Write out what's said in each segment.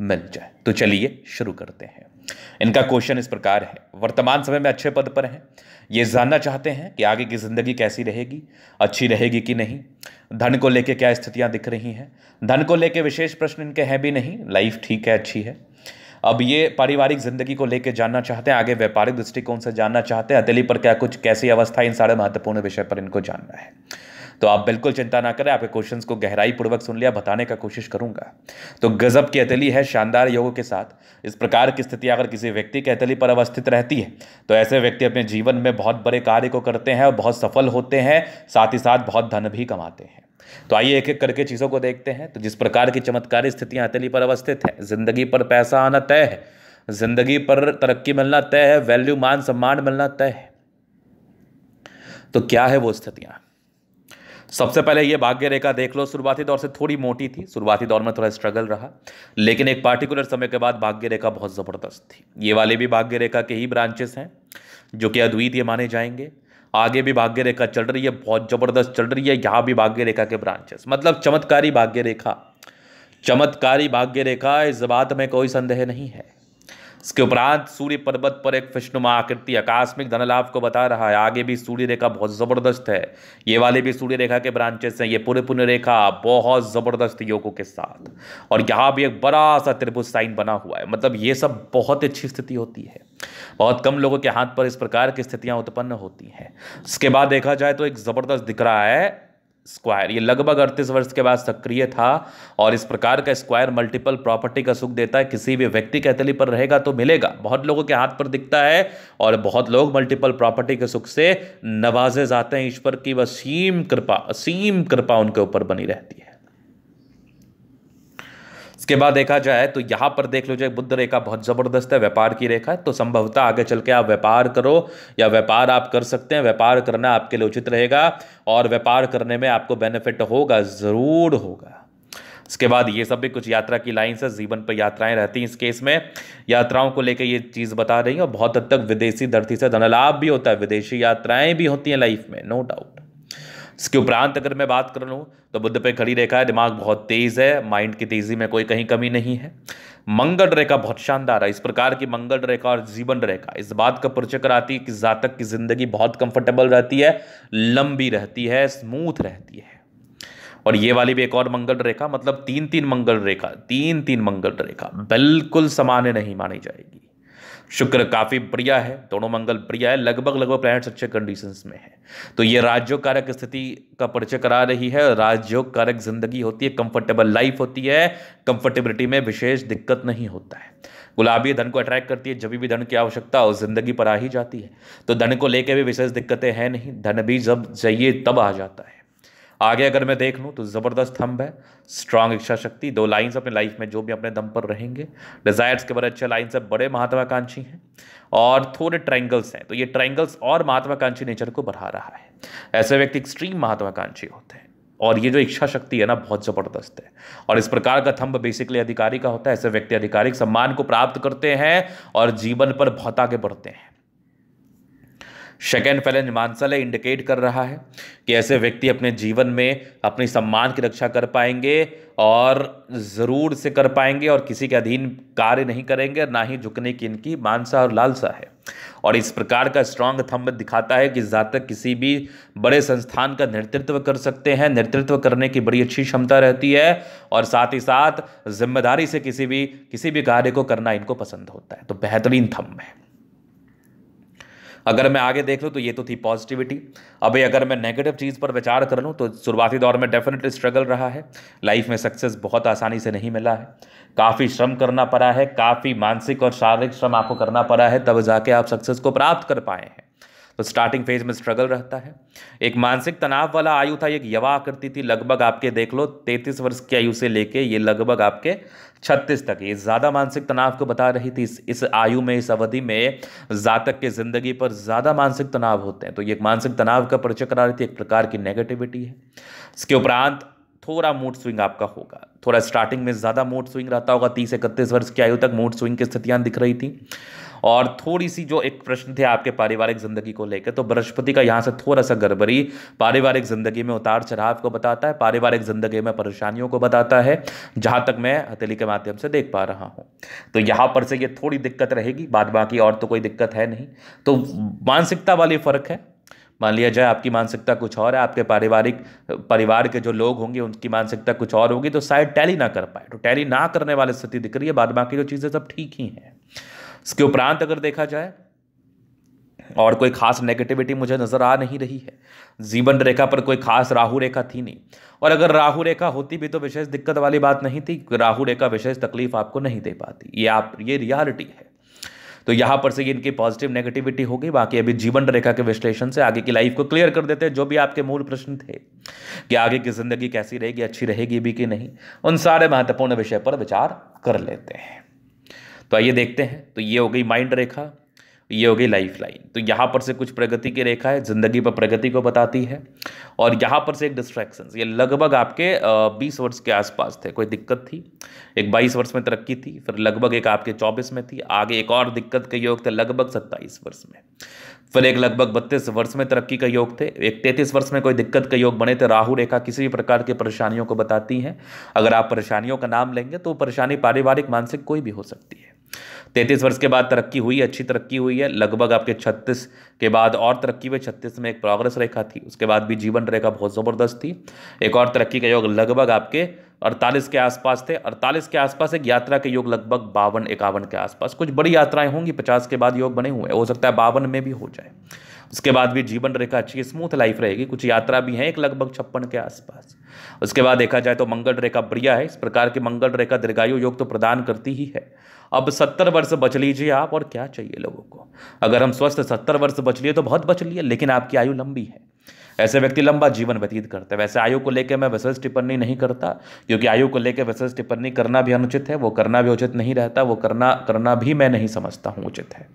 मिल जाए तो चलिए शुरू करते हैं इनका क्वेश्चन इस प्रकार है वर्तमान समय में अच्छे पद पर हैं ये जानना चाहते हैं कि आगे की ज़िंदगी कैसी रहेगी अच्छी रहेगी कि नहीं धन को लेकर क्या स्थितियां दिख रही हैं धन को लेकर विशेष प्रश्न इनके हैं भी नहीं लाइफ ठीक है अच्छी है अब ये पारिवारिक जिंदगी को लेकर जानना चाहते हैं आगे व्यापारिक दृष्टिकोण से जानना चाहते हैं अतली पर क्या कुछ कैसी अवस्था इन सारे महत्वपूर्ण विषय पर इनको जानना है तो आप बिल्कुल चिंता ना करें आपके क्वेश्चन को गहराई पूर्वक सुन लिया बताने का कोशिश करूंगा तो गजब की अतली है शानदार योगों के साथ इस प्रकार की स्थिति अगर किसी व्यक्ति की अतली पर अवस्थित रहती है तो ऐसे व्यक्ति अपने जीवन में बहुत बड़े कार्य को करते हैं और बहुत सफल होते हैं साथ ही साथ बहुत धन भी कमाते हैं तो आइए एक एक करके चीज़ों को देखते हैं तो जिस प्रकार की चमत्कारी स्थितियां अतली पर अवस्थित है जिंदगी पर पैसा आना तय है जिंदगी पर तरक्की मिलना तय है वैल्यू मान सम्मान मिलना तय है तो क्या है वो स्थितियां सबसे पहले ये भाग्य रेखा देख लो शुरुआती दौर से थोड़ी मोटी थी शुरुआती दौर में थोड़ा स्ट्रगल रहा लेकिन एक पार्टिकुलर समय के बाद भाग्य रेखा बहुत ज़बरदस्त थी ये वाले भी भाग्य रेखा के ही ब्रांचेस हैं जो कि अद्वितीय ये माने जाएंगे आगे भी भाग्य रेखा चल रही है बहुत ज़बरदस्त चल रही है यहाँ भी भाग्य रेखा के ब्रांचेस मतलब चमत्कारी भाग्य रेखा चमत्कारी भाग्य रेखा इस बात में कोई संदेह नहीं है इसके उपरांत सूर्य पर्वत पर एक विष्णुमा आकृति आकस्मिक धन लाभ को बता रहा है आगे भी सूर्य रेखा बहुत ज़बरदस्त है ये वाले भी सूर्य रेखा के ब्रांचेस हैं ये पूरे पुण्य रेखा बहुत ज़बरदस्त योगों के साथ और यहाँ भी एक बड़ा सा त्रिभुज साइन बना हुआ है मतलब ये सब बहुत अच्छी स्थिति होती है बहुत कम लोगों के हाथ पर इस प्रकार की स्थितियाँ उत्पन्न होती हैं इसके बाद देखा जाए तो एक ज़बरदस्त दिख रहा है स्क्वायर ये लगभग अड़तीस वर्ष के बाद सक्रिय था और इस प्रकार का स्क्वायर मल्टीपल प्रॉपर्टी का सुख देता है किसी भी व्यक्ति के अतली पर रहेगा तो मिलेगा बहुत लोगों के हाथ पर दिखता है और बहुत लोग मल्टीपल प्रॉपर्टी के सुख से नवाजे जाते हैं ईश्वर की वसीम कृपा असीम कृपा उनके ऊपर बनी रहती है इसके बाद देखा जाए तो यहाँ पर देख लो जाए बुद्ध रेखा बहुत ज़बरदस्त है व्यापार की रेखा है तो संभवतः आगे चल के आप व्यापार करो या व्यापार आप कर सकते हैं व्यापार करना आपके लिए उचित रहेगा और व्यापार करने में आपको बेनिफिट होगा ज़रूर होगा इसके बाद ये सब भी कुछ यात्रा की लाइन्स है जीवन पर यात्राएं रहती हैं इस केस में यात्राओं को लेकर ये चीज़ बता रही है और बहुत हद तक विदेशी धरती से धनलाभ भी होता है विदेशी यात्राएं भी होती हैं लाइफ में नो डाउट इसके उपरांत अगर मैं बात कर लूँ तो बुद्ध पे खड़ी रेखा है दिमाग बहुत तेज़ है माइंड की तेज़ी में कोई कहीं कमी नहीं है मंगल रेखा बहुत शानदार है इस प्रकार की मंगल रेखा और जीवन रेखा इस बात का परिचय कराती है कि जातक की ज़िंदगी बहुत कंफर्टेबल रहती है लंबी रहती है स्मूथ रहती है और ये वाली भी एक और मंगल रेखा मतलब तीन तीन मंगल रेखा तीन तीन मंगल रेखा बिल्कुल सामान्य नहीं मानी जाएगी शुक्र काफ़ी प्रिय है दोनों मंगल प्रिय है लगभग लगभग प्लैनेट्स अच्छे कंडीशंस में है तो ये राज्यों कारक स्थिति का परिचय करा रही है राज्यों कारक जिंदगी होती है कंफर्टेबल लाइफ होती है कंफर्टेबिलिटी में विशेष दिक्कत नहीं होता है गुलाबी धन को अट्रैक्ट करती है जब भी धन की आवश्यकता हो जिंदगी पर आ ही जाती है तो धन को लेकर भी विशेष दिक्कतें हैं नहीं धन भी जब चाहिए तब आ जाता है आगे अगर मैं देख लूँ तो ज़बरदस्त थम्ब है स्ट्रांग इच्छा शक्ति दो लाइन्स अपने लाइफ में जो भी अपने दम पर रहेंगे डिज़ायर्स के बड़े अच्छे लाइन्स हैं बड़े महत्वाकांक्षी हैं और थोड़े ट्राइंगल्स हैं तो ये ट्राइंगल्स और महत्वाकांक्षी नेचर को बढ़ा रहा है ऐसे व्यक्ति एक्सट्रीम महत्वाकांक्षी होते हैं और ये जो इच्छा शक्ति है ना बहुत ज़बरदस्त है और इस प्रकार का थंब बेसिकली अधिकारी का होता है ऐसे व्यक्ति आधिकारिक सम्मान को प्राप्त करते हैं और जीवन पर बहुत आगे बढ़ते हैं सेकेंड फैलेंज मानसल है इंडिकेट कर रहा है कि ऐसे व्यक्ति अपने जीवन में अपनी सम्मान की रक्षा कर पाएंगे और ज़रूर से कर पाएंगे और किसी के अधीन कार्य नहीं करेंगे ना ही झुकने की इनकी मानसा और लालसा है और इस प्रकार का स्ट्रांग थंब दिखाता है कि जातक किसी भी बड़े संस्थान का नेतृत्व कर सकते हैं नेतृत्व करने की बड़ी अच्छी क्षमता रहती है और साथ ही साथ जिम्मेदारी से किसी भी किसी भी कार्य को करना इनको पसंद होता है तो बेहतरीन थंब है अगर मैं आगे देख लूँ तो ये तो थी पॉजिटिविटी अभी अगर मैं नेगेटिव चीज़ पर विचार कर लूँ तो शुरुआती दौर में डेफिनेटली स्ट्रगल रहा है लाइफ में सक्सेस बहुत आसानी से नहीं मिला है काफ़ी श्रम करना पड़ा है काफ़ी मानसिक और शारीरिक श्रम आपको करना पड़ा है तब जाके आप सक्सेस को प्राप्त कर पाए हैं तो स्टार्टिंग फेज में स्ट्रगल रहता है एक मानसिक तनाव वाला आयु था एक यवा आकृति थी लगभग आपके देख लो तैंतीस वर्ष की आयु से लेके ये लगभग आपके छत्तीस तक ये ज़्यादा मानसिक तनाव को बता रही थी इस, इस आयु में इस अवधि में जातक के ज़िंदगी पर ज़्यादा मानसिक तनाव होते हैं तो ये एक मानसिक तनाव का परिचय करा रही थी एक प्रकार की नेगेटिविटी है इसके उपरांत थोड़ा मूड स्विंग आपका होगा थोड़ा स्टार्टिंग में ज़्यादा मूड स्विंग रहता होगा तीस इकतीस वर्ष की आयु तक मूड स्विंग की स्थितियाँ दिख रही थी और थोड़ी सी जो एक प्रश्न थे आपके पारिवारिक ज़िंदगी को लेकर तो बृहस्पति का यहाँ से थोड़ा सा गड़बड़ी पारिवारिक ज़िंदगी में उतार चढ़ाव को बताता है पारिवारिक ज़िंदगी में परेशानियों को बताता है जहाँ तक मैं हथेली के माध्यम से देख पा रहा हूँ तो यहाँ पर से ये थोड़ी दिक्कत रहेगी बाद बाकी और तो कोई दिक्कत है नहीं तो मानसिकता वाली फ़र्क है मान लिया जाए आपकी मानसिकता कुछ और है आपके पारिवारिक परिवार के जो लोग होंगे उनकी मानसिकता कुछ और होगी तो शायद टैली ना कर पाए तो टैली ना करने वाली स्थिति दिख रही है बाद बाकी जो चीज़ें सब ठीक ही हैं इसके उपरांत अगर देखा जाए और कोई खास नेगेटिविटी मुझे नज़र आ नहीं रही है जीवन रेखा पर कोई खास राहु रेखा थी नहीं और अगर राहु रेखा होती भी तो विशेष दिक्कत वाली बात नहीं थी राहु रेखा विशेष तकलीफ आपको नहीं दे पाती ये आप ये रियालिटी है तो यहाँ पर से इनकी पॉजिटिव नेगेटिविटी हो गई बाकी अभी जीवन रेखा के विश्लेषण से आगे की लाइफ को क्लियर कर देते हैं जो भी आपके मूल प्रश्न थे कि आगे की ज़िंदगी कैसी रहेगी अच्छी रहेगी भी कि नहीं उन सारे महत्वपूर्ण विषय पर विचार कर लेते हैं तो आइए देखते हैं तो ये हो गई माइंड रेखा ये हो गई लाइफ लाइन तो यहाँ पर से कुछ प्रगति की रेखा है ज़िंदगी पर प्रगति को बताती है और यहाँ पर से एक डिस्ट्रैक्शन ये लगभग आपके बीस वर्ष के आसपास थे कोई दिक्कत थी एक बाईस वर्ष में तरक्की थी फिर लगभग एक आपके चौबीस में थी आगे एक और दिक्कत के योग थे लगभग सत्ताईस वर्ष में फिर एक लगभग बत्तीस वर्ष में तरक्की का योग थे एक तैंतीस वर्ष में कोई दिक्कत का योग बने थे राहु रेखा किसी भी प्रकार की परेशानियों को बताती हैं अगर आप परेशानियों का नाम लेंगे तो परेशानी पारिवारिक मानसिक कोई भी हो सकती है तैंतीस वर्ष के बाद तरक्की हुई अच्छी तरक्की हुई है लगभग आपके छत्तीस के बाद और तरक्की हुई छत्तीस में एक प्रोग्रेस रेखा थी उसके बाद भी जीवन रेखा बहुत ज़बरदस्त थी एक और तरक्की का योग लगभग आपके अड़तालीस के आसपास थे अड़तालीस के आसपास एक यात्रा के योग लगभग बावन इक्यावन के आसपास कुछ बड़ी यात्राएं होंगी पचास के बाद योग बने हुए हो सकता है बावन में भी हो जाए उसके बाद भी जीवन रेखा अच्छी है स्मूथ लाइफ रहेगी कुछ यात्रा भी है एक लगभग छप्पन के आसपास उसके बाद देखा जाए तो मंगल रेखा बढ़िया है इस प्रकार की मंगल रेखा दीर्घायु योग तो प्रदान करती ही है अब सत्तर वर्ष बच लीजिए आप और क्या चाहिए लोगों को अगर हम स्वस्थ सत्तर वर्ष बच लिए तो बहुत बच लिए लेकिन आपकी आयु लंबी है ऐसे व्यक्ति लंबा जीवन व्यतीत करते हैं वैसे आयु को लेकर मैं विशेष टिप्पणी नहीं करता क्योंकि आयु को लेकर विशेष टिप्पणी करना भी अनुचित है वो करना भी उचित नहीं रहता वो करना करना भी मैं नहीं समझता हूँ उचित है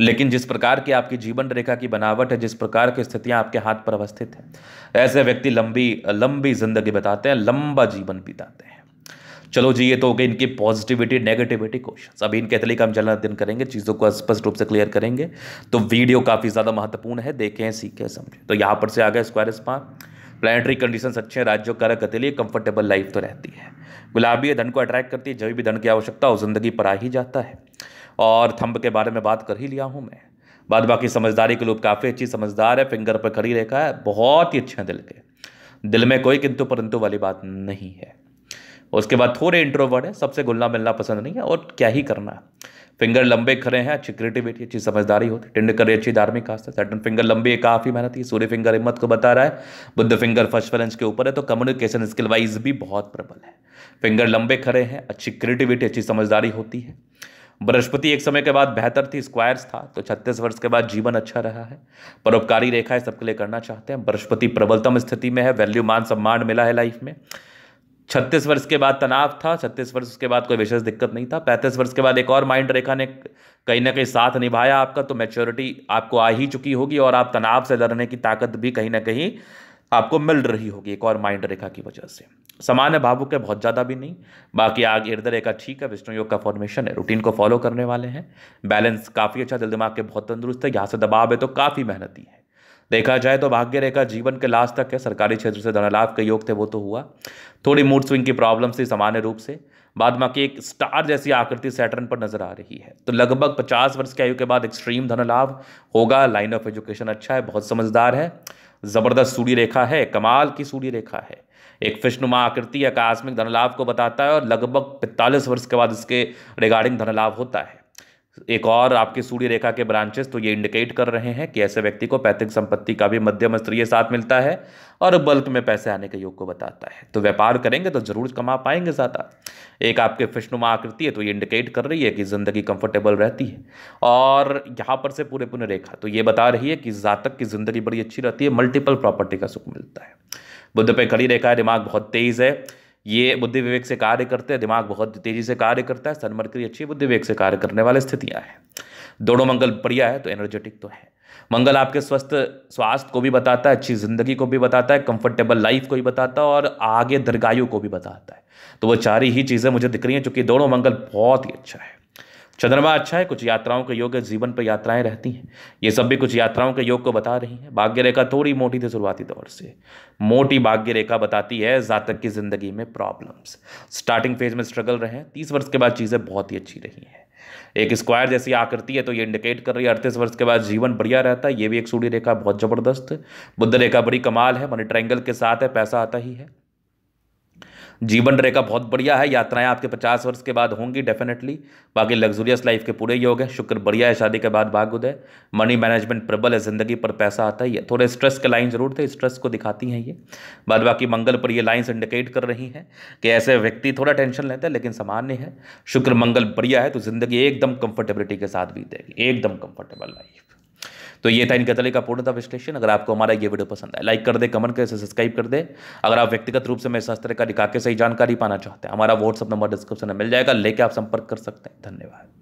लेकिन जिस प्रकार की आपकी जीवन रेखा की बनावट है जिस प्रकार की स्थितियां आपके हाथ पर अवस्थित है ऐसे व्यक्ति लंबी लंबी जिंदगी बताते हैं लंबा जीवन बिताते हैं चलो जी ये तो हो गई इनकी पॉजिटिविटी नेगेटिविटी क्वेश्चन अभी इनके तरीके हम जलन अध्ययन करेंगे चीज़ों को स्पष्ट रूप से क्लियर करेंगे तो वीडियो काफ़ी ज़्यादा महत्वपूर्ण है देखें सीखें समझें तो यहाँ पर से आ गया स्क्वायर स्पार प्लानिटरी कंडीशन अच्छे हैं राज्यों का के लिए कंफर्टेबल लाइफ तो रहती है गुलाबी धन को अट्रैक्ट करती है जब भी धन की आवश्यकता हो जिंदगी पर आ ही जाता है और थंब के बारे में बात कर ही लिया हूँ मैं बाद बाकी समझदारी के लोग काफ़ी अच्छी समझदार है फिंगर पर खड़ी रेखा है बहुत ही अच्छे हैं दिल के दिल में कोई किंतु परंतु वाली बात नहीं है उसके बाद थोड़े इंट्रोवर्ड है सबसे घुलना मिलना पसंद नहीं है और क्या ही करना है फिंगर लंबे खड़े हैं अच्छी क्रिएटिविटी अच्छी समझदारी होती टिंड करी अच्छी धार्मिक आस्था सैटन फिंगर लंबी है काफ़ी मेहनत है सूर्य फिंगर हिम्मत को बता रहा है बुद्ध फिंगर फर्स्ट फलेंस के ऊपर है तो कम्युनिकेशन स्किल वाइज भी बहुत प्रबल है फिंगर लंबे खड़े हैं अच्छी क्रिएटिविटी अच्छी समझदारी होती है बृहस्पति एक समय के बाद बेहतर थी स्क्वायर्स था तो छत्तीस वर्ष के बाद जीवन अच्छा रहा है परोपकारी रेखा है सबके लिए करना चाहते हैं बृहस्पति प्रबलतम स्थिति में है वैल्यू मान सम्मान मिला है लाइफ में छत्तीस वर्ष के बाद तनाव था छत्तीस वर्ष उसके बाद कोई विशेष दिक्कत नहीं था पैंतीस वर्ष के बाद एक और माइंड रेखा ने कहीं ना कहीं साथ निभाया आपका तो मेच्योरिटी आपको आ ही चुकी होगी और आप तनाव से लड़ने की ताकत भी कहीं ना कहीं आपको मिल रही होगी एक और माइंड रेखा की वजह से सामान्य भावुक है बहुत ज़्यादा भी नहीं बाकी आग इर्द रेखा ठीक है विष्णु योग का फॉर्मेशन है रूटीन को फॉलो करने वाले हैं बैलेंस काफ़ी अच्छा दिल दिमाग के बहुत तंदुरुस्त है यहाँ से दबाव है तो काफ़ी मेहनती है देखा जाए तो भाग्य रेखा जीवन के लास्ट तक है सरकारी क्षेत्र से धनलाभ के योग थे वो तो हुआ थोड़ी मूड स्विंग की प्रॉब्लम थी सामान्य रूप से बाद में की एक स्टार जैसी आकृति सैटर्न पर नजर आ रही है तो लगभग पचास वर्ष की आयु के बाद एक्सट्रीम लाभ होगा लाइन ऑफ एजुकेशन अच्छा है बहुत समझदार है ज़बरदस्त सूर्य रेखा है कमाल की सूर्य रेखा है एक फिशनुमा आकृति आकस्मिक धनलाभ को बताता है और लगभग पैंतालीस वर्ष के बाद इसके रिगार्डिंग धनलाभ होता है एक और आपकी सूर्य रेखा के ब्रांचेस तो ये इंडिकेट कर रहे हैं कि ऐसे व्यक्ति को पैतृक संपत्ति का भी मध्यम स्तरीय साथ मिलता है और बल्क में पैसे आने के योग को बताता है तो व्यापार करेंगे तो जरूर कमा पाएंगे ज़्यादा एक आपके फिशनुमा आकृति है तो ये इंडिकेट कर रही है कि ज़िंदगी कंफर्टेबल रहती है और यहाँ पर से पूरे पुण्य रेखा तो ये बता रही है कि जातक की ज़िंदगी बड़ी अच्छी रहती है मल्टीपल प्रॉपर्टी का सुख मिलता है बुद्ध पे खड़ी रेखा है दिमाग बहुत तेज़ है ये बुद्धि विवेक से कार्य करते हैं दिमाग बहुत तेज़ी से कार्य करता है सनमरकरी अच्छी बुद्धि विवेक से कार्य करने वाली स्थितियाँ हैं दोनों मंगल बढ़िया है तो एनर्जेटिक तो है मंगल आपके स्वस्थ स्वास्थ्य को भी बताता है अच्छी ज़िंदगी को भी बताता है कंफर्टेबल लाइफ को भी बताता है और आगे दीर्घायु को भी बताता है तो वो चार ही चीज़ें मुझे दिख रही हैं चूँकि दोनों मंगल बहुत ही अच्छा है चंद्रमा अच्छा है कुछ यात्राओं के योग है जीवन पर यात्राएं रहती हैं ये सब भी कुछ यात्राओं के योग को बता रही हैं भाग्य रेखा थोड़ी मोटी थी शुरुआती दौर से मोटी भाग्य रेखा बताती है जातक की ज़िंदगी में प्रॉब्लम्स स्टार्टिंग फेज में स्ट्रगल रहे हैं तीस वर्ष के बाद चीज़ें बहुत ही अच्छी रही हैं एक स्क्वायर जैसी आकृति है तो ये इंडिकेट कर रही है अड़तीस वर्ष के बाद जीवन बढ़िया रहता है ये भी एक सूर्य रेखा बहुत ज़बरदस्त बुद्ध रेखा बड़ी कमाल है मनी ट्रैंगल के साथ है पैसा आता ही है जीवन रेखा बहुत बढ़िया है यात्राएं आपके पचास वर्ष के बाद होंगी डेफिनेटली बाकी लग्जूरियस लाइफ के पूरे योग हैं शुक्र बढ़िया है शादी के बाद भाग उदय मनी मैनेजमेंट प्रबल है ज़िंदगी पर पैसा आता है थोड़े स्ट्रेस के लाइन जरूर थे स्ट्रेस को दिखाती हैं ये बाद बाकी मंगल पर ये लाइन्स इंडिकेट कर रही हैं कि ऐसे व्यक्ति थोड़ा टेंशन लेते हैं लेकिन सामान्य है शुक्र मंगल बढ़िया है तो ज़िंदगी एकदम कंफर्टेबिलिटी के साथ बीतेगी एकदम कंफर्टेबल लाइफ तो ये था इनके तले का पूर्णता विश्लेषण अगर आपको हमारा ये वीडियो पसंद है लाइक कर दे कमेंट कर सब्सक्राइब कर दे अगर आप व्यक्तिगत रूप से मैं इस का निकाके के सही जानकारी पाना चाहते हैं हमारा व्हाट्सअप नंबर डिस्क्रिप्शन में मिल जाएगा लेके आप संपर्क कर सकते हैं धन्यवाद